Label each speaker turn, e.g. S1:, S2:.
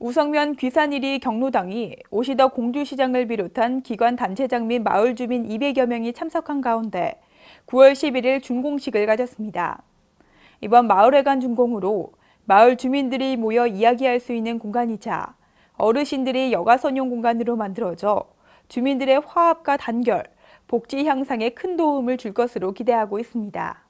S1: 우성면 귀산일이 경로당이 오시더 공주시장을 비롯한 기관 단체장 및 마을 주민 200여 명이 참석한 가운데 9월 11일 준공식을 가졌습니다. 이번 마을회관 준공으로 마을 주민들이 모여 이야기할 수 있는 공간이자 어르신들이 여가 선용 공간으로 만들어져 주민들의 화합과 단결, 복지 향상에 큰 도움을 줄 것으로 기대하고 있습니다.